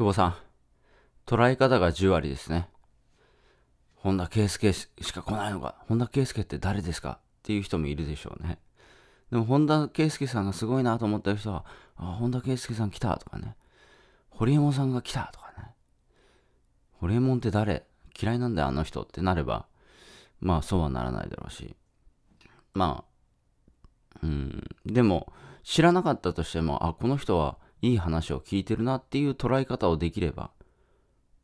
久保さん、捉え方が10割ですね。本田圭佑しか来ないのか、本田圭佑って誰ですかっていう人もいるでしょうね。でも本田圭佑さんがすごいなと思った人は、あ、本田圭佑さん来たとかね、堀エモ門さんが来たとかね、堀エモ門って誰嫌いなんだよあの人ってなれば、まあそうはならないだろうし、まあ、うん、でも知らなかったとしても、あ、この人は、いい話を聞いてるなっていう捉え方をできれば、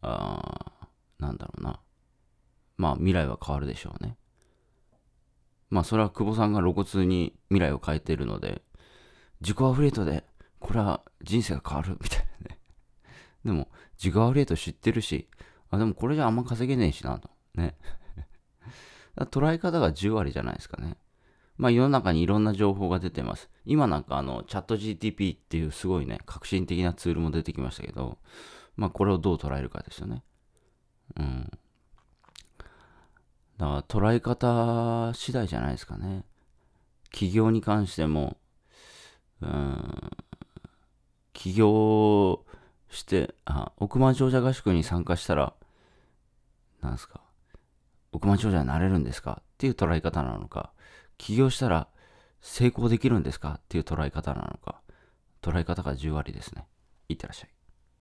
あー、なんだろうな。まあ未来は変わるでしょうね。まあそれは久保さんが露骨に未来を変えているので、自己アフレートで、これは人生が変わるみたいなね。でも、自己アフレート知ってるし、あ、でもこれじゃあんま稼げねえしなと。ね。捉え方が10割じゃないですかね。まあ、世の中にいろんな情報が出てます。今なんかあの、チャット GTP っていうすごいね、革新的なツールも出てきましたけど、まあ、これをどう捉えるかですよね。うん。だから捉え方次第じゃないですかね。起業に関しても、うん、起業して、あ、億万長者合宿に参加したら、なんすか、億万長者になれるんですかっていう捉え方なのか、起業したら成功できるんですかっていう捉え方なのか、捉え方が10割ですね。いってらっしゃい。